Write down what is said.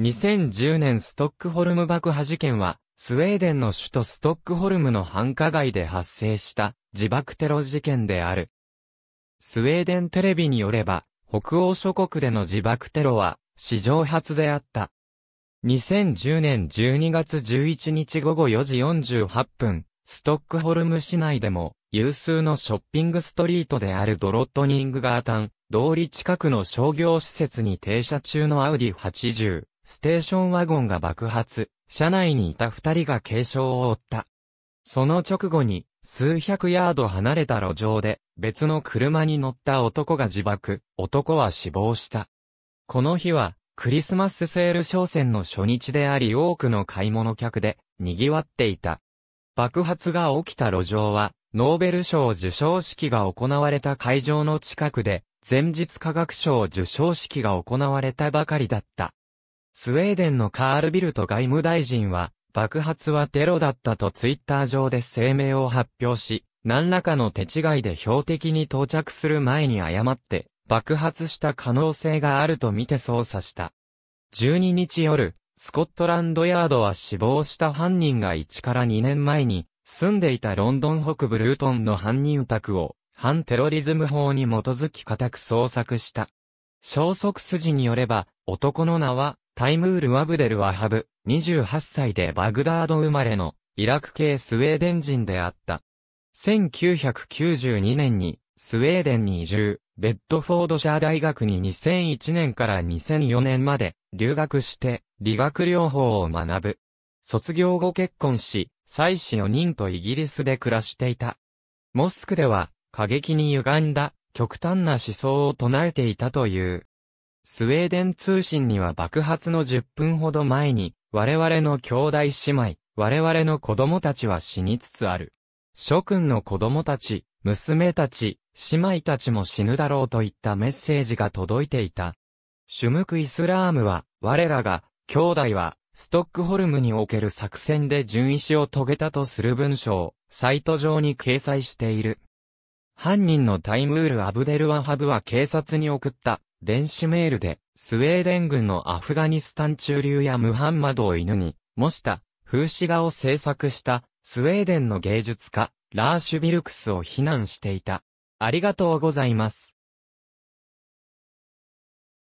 2010年ストックホルム爆破事件は、スウェーデンの首都ストックホルムの繁華街で発生した自爆テロ事件である。スウェーデンテレビによれば、北欧諸国での自爆テロは史上初であった。2010年12月11日午後4時48分、ストックホルム市内でも有数のショッピングストリートであるドロットニングガータン、通り近くの商業施設に停車中のアウディ80。ステーションワゴンが爆発、車内にいた二人が軽傷を負った。その直後に、数百ヤード離れた路上で、別の車に乗った男が自爆、男は死亡した。この日は、クリスマスセール商戦の初日であり多くの買い物客で、賑わっていた。爆発が起きた路上は、ノーベル賞受賞式が行われた会場の近くで、前日科学賞受賞式が行われたばかりだった。スウェーデンのカールビルト外務大臣は、爆発はテロだったとツイッター上で声明を発表し、何らかの手違いで標的に到着する前に誤って、爆発した可能性があるとみて捜査した。12日夜、スコットランドヤードは死亡した犯人が1から2年前に、住んでいたロンドン北部ルートンの犯人宅を、反テロリズム法に基づき固く捜索した。消息筋によれば、男の名は、タイムール・アブデル・ワハブ、28歳でバグダード生まれの、イラク系スウェーデン人であった。1992年に、スウェーデンに移住、ベッドフォードシャー大学に2001年から2004年まで、留学して、理学療法を学ぶ。卒業後結婚し、妻子4人とイギリスで暮らしていた。モスクでは、過激に歪んだ、極端な思想を唱えていたという。スウェーデン通信には爆発の10分ほど前に、我々の兄弟姉妹、我々の子供たちは死につつある。諸君の子供たち、娘たち、姉妹たちも死ぬだろうといったメッセージが届いていた。シュムク・イスラームは、我らが、兄弟は、ストックホルムにおける作戦で順位死を遂げたとする文章を、サイト上に掲載している。犯人のタイムール・アブデルワハブは警察に送った電子メールで、スウェーデン軍のアフガニスタン駐留やムハンマドを犬に、模した風刺画を制作したスウェーデンの芸術家、ラーシュビルクスを非難していた。ありがとうございます。